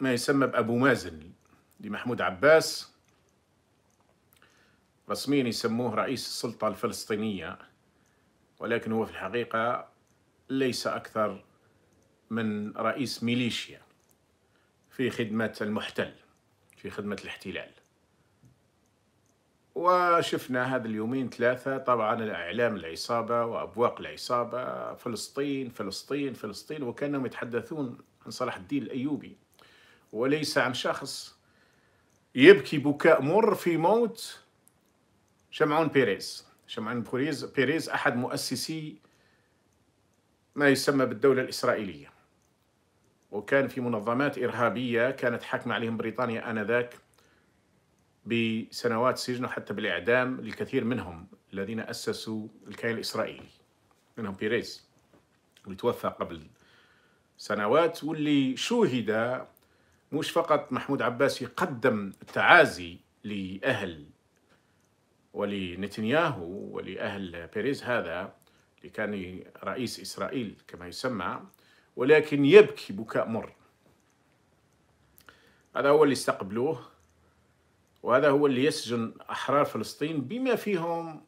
ما يسمى بأبو مازن لمحمود عباس رسميا يسموه رئيس السلطة الفلسطينية ولكن هو في الحقيقة ليس أكثر من رئيس ميليشيا في خدمة المحتل في خدمة الاحتلال وشفنا هذا اليومين ثلاثة طبعا الإعلام العصابة وأبواق العصابة فلسطين فلسطين فلسطين وكانهم يتحدثون عن صلاح الدين الأيوبي وليس عن شخص يبكي بكاء مر في موت شمعون بيريز شمعون بيريز بيريز أحد مؤسسي ما يسمى بالدولة الإسرائيلية وكان في منظمات إرهابية كانت حاكمة عليهم بريطانيا آنذاك بسنوات سجن وحتى بالإعدام للكثير منهم الذين أسسوا الكيان الإسرائيلي منهم بيريز اللي توفى قبل سنوات واللي شوهد مش فقط محمود عباسي قدم تعازي لأهل ولنتنياهو ولأهل بيريز هذا اللي كان رئيس إسرائيل كما يسمى ولكن يبكي بكاء مر هذا هو اللي استقبلوه وهذا هو اللي يسجن أحرار فلسطين بما فيهم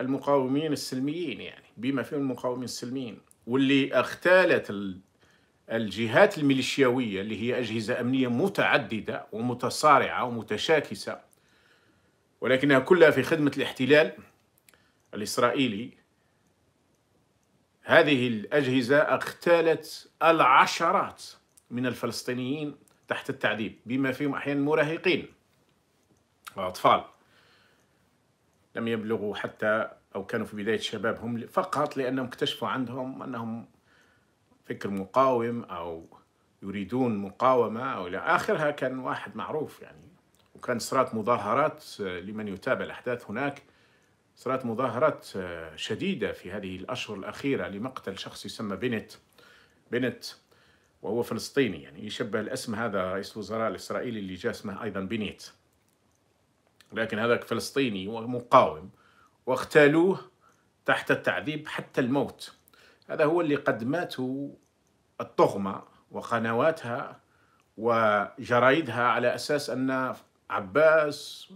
المقاومين السلميين يعني بما فيهم المقاومين السلميين واللي اغتالت الجهات الميليشياوية اللي هي أجهزة أمنية متعددة ومتصارعة ومتشاكسة ولكنها كلها في خدمة الاحتلال الإسرائيلي هذه الأجهزة اغتالت العشرات من الفلسطينيين تحت التعذيب بما فيهم أحيانا مراهقين وأطفال لم يبلغوا حتى أو كانوا في بداية شبابهم فقط لأنهم اكتشفوا عندهم أنهم فكر مقاوم أو يريدون مقاومة أو إلى آخرها كان واحد معروف يعني وكان صارت مظاهرات آه، لمن يتابع الأحداث هناك صارت مظاهرات آه، شديدة في هذه الأشهر الأخيرة لمقتل شخص يسمى بنت بنت وهو فلسطيني يعني يشبه الاسم هذا رئيس الوزراء الإسرائيلي اللي جاء اسمه أيضا بنيت لكن هذاك فلسطيني ومقاوم واغتالوه تحت التعذيب حتى الموت هذا هو اللي قد ماتوا الطغمة وقنواتها وجرايدها على أساس أن عباس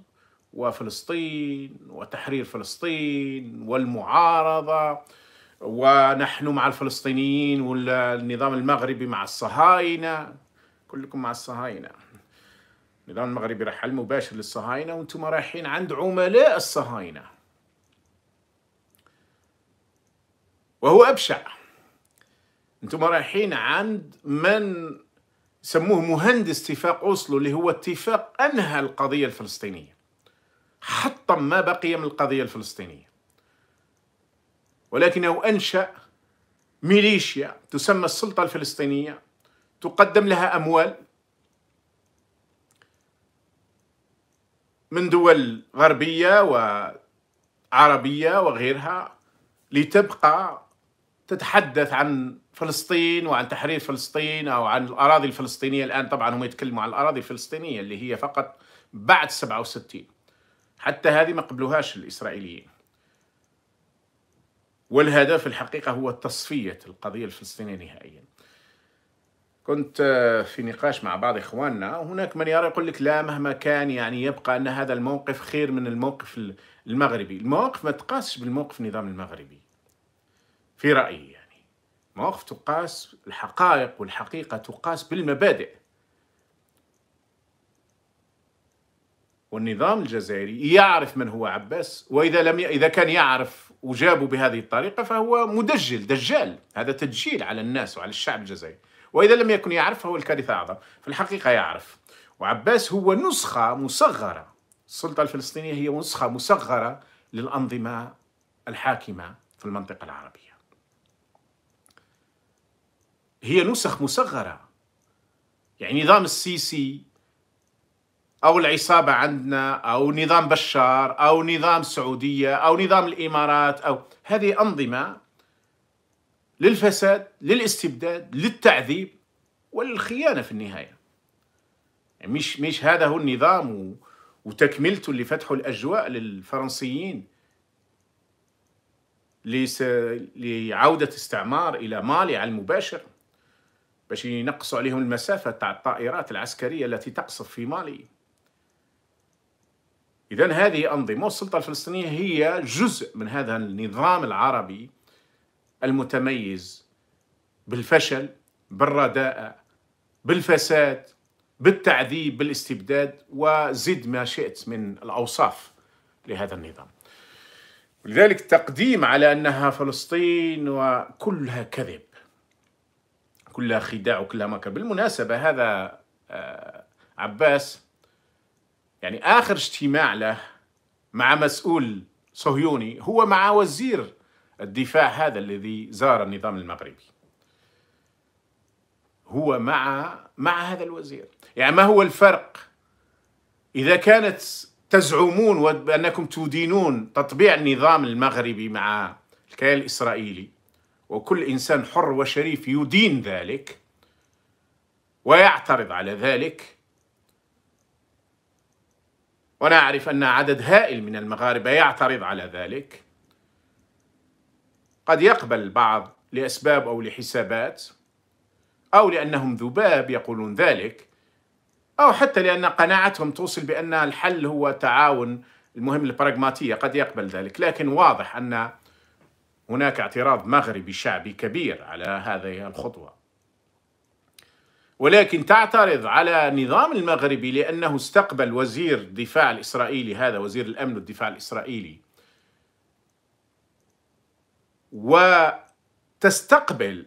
وفلسطين وتحرير فلسطين والمعارضة ونحن مع الفلسطينيين والنظام المغربي مع الصهاينة كلكم مع الصهاينة النظام المغربي رحل مباشر للصهاينة وانتم رايحين عند عملاء الصهاينة وهو أبشع انتم رايحين عند من سموه مهندس اتفاق اوسلو اللي هو اتفاق انهى القضيه الفلسطينيه حطم ما بقي من القضيه الفلسطينيه ولكنه انشا ميليشيا تسمى السلطه الفلسطينيه تقدم لها اموال من دول غربيه وعربيه وغيرها لتبقى تتحدث عن فلسطين وعن تحرير فلسطين او عن الاراضي الفلسطينيه الان طبعا هم يتكلموا عن الاراضي الفلسطينيه اللي هي فقط بعد 67 حتى هذه ما قبلوهاش الاسرائيليين والهدف الحقيقه هو تصفيه القضيه الفلسطينيه نهائيا كنت آه، في نقاش مع بعض اخواننا وهناك من يرى يقول لك لا مهما كان يعني يبقى ان هذا الموقف خير من الموقف المغربي الموقف ما تقاسش بالموقف النظام المغربي في رأيي يعني مواقف تقاس الحقائق والحقيقة تقاس بالمبادئ والنظام الجزائري يعرف من هو عباس واذا لم ي... اذا كان يعرف وجابوا بهذه الطريقه فهو مدجل دجال هذا تدجيل على الناس وعلى الشعب الجزائري واذا لم يكن يعرف فهو الكارثه اعظم في الحقيقه يعرف وعباس هو نسخه مصغره السلطه الفلسطينيه هي نسخه مصغره للانظمه الحاكمه في المنطقه العربيه هي نسخ مصغرة يعني نظام السيسي أو العصابة عندنا أو نظام بشار أو نظام السعودية أو نظام الإمارات أو هذه أنظمة للفساد للاستبداد للتعذيب وللخيانة في النهاية يعني مش, مش هذا هو النظام وتكملته اللي فتحوا الأجواء للفرنسيين لعودة استعمار إلى مالي على المباشر باش ينقصوا عليهم المسافة تاع الطائرات العسكرية التي تقصف في مالي إذا هذه أنظمة والسلطة الفلسطينية هي جزء من هذا النظام العربي المتميز بالفشل بالرداءة بالفساد بالتعذيب بالاستبداد وزد ما شئت من الأوصاف لهذا النظام لذلك التقديم على أنها فلسطين وكلها كذب كلها خداع وكلها مكر بالمناسبة هذا آه، عباس يعني آخر اجتماع له مع مسؤول صهيوني هو مع وزير الدفاع هذا الذي زار النظام المغربي هو مع مع هذا الوزير يعني ما هو الفرق إذا كانت تزعمون بأنكم تدينون تطبيع النظام المغربي مع الكيان الإسرائيلي وكل إنسان حر وشريف يدين ذلك ويعترض على ذلك وأنا أعرف أن عدد هائل من المغاربة يعترض على ذلك قد يقبل البعض لأسباب أو لحسابات أو لأنهم ذباب يقولون ذلك أو حتى لأن قناعتهم توصل بأن الحل هو تعاون المهم البراغماتية قد يقبل ذلك لكن واضح أن هناك اعتراض مغربي شعبي كبير على هذه الخطوه ولكن تعترض على النظام المغربي لانه استقبل وزير الدفاع الاسرائيلي هذا وزير الامن والدفاع الاسرائيلي وتستقبل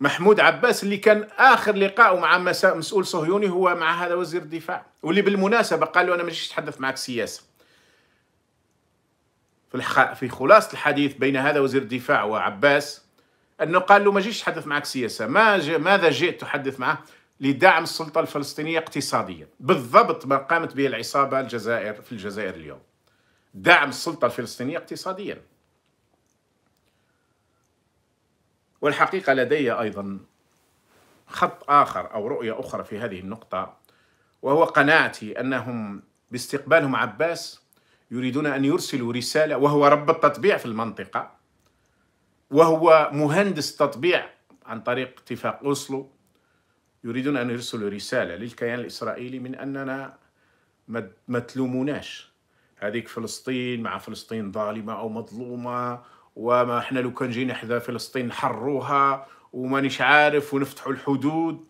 محمود عباس اللي كان اخر لقاءه مع مسؤول صهيوني هو مع هذا وزير الدفاع واللي بالمناسبه قال له انا مش اتحدث معك سياسه في في خلاصه الحديث بين هذا وزير الدفاع وعباس انه قال له ما جيش تحدث معك سياسه ما ج... ماذا جئت تحدث معه لدعم السلطه الفلسطينيه اقتصاديا بالضبط ما قامت به العصابه الجزائر في الجزائر اليوم دعم السلطه الفلسطينيه اقتصاديا والحقيقه لدي ايضا خط اخر او رؤيه اخرى في هذه النقطه وهو قناعتي انهم باستقبالهم عباس يريدون أن يرسلوا رسالة وهو رب التطبيع في المنطقة وهو مهندس تطبيع عن طريق اتفاق أوسلو يريدون أن يرسلوا رسالة للكيان الإسرائيلي من أننا ما تلوموناش هذيك فلسطين مع فلسطين ظالمة أو مظلومة وما احنا لو كان جينا حدا فلسطين نحروها ومانيش عارف ونفتحوا الحدود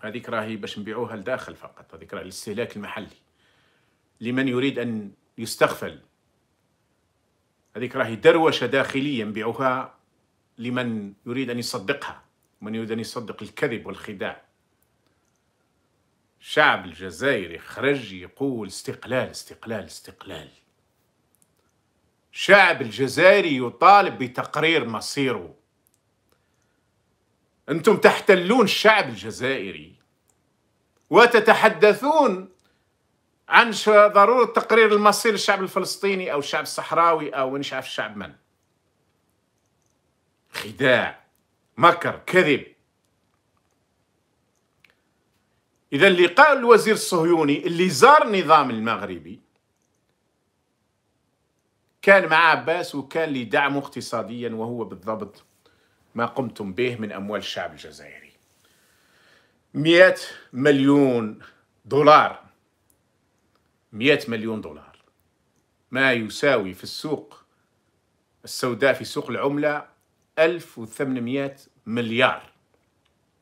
هذيك راهي باش نبيعوها لداخل فقط هذيك راهي الاستهلاك المحلي لمن يريد أن يستغفل هذيك راهي دروشة داخلية نبيعها لمن يريد أن يصدقها من يريد أن يصدق الكذب والخداع الشعب الجزائري خرج يقول استقلال استقلال استقلال الشعب الجزائري يطالب بتقرير مصيره انتم تحتلون الشعب الجزائري وتتحدثون عن ضروره تقرير المصير الشعب الفلسطيني او الشعب الصحراوي او مش عارف الشعب من خداع مكر كذب اذا لقاء الوزير الصهيوني اللي زار النظام المغربي كان مع عباس وكان لدعمه اقتصاديا وهو بالضبط ما قمتم به من اموال الشعب الجزائري 100 مليون دولار 100 مليون دولار ما يساوي في السوق السوداء في سوق العملة 1800 مليار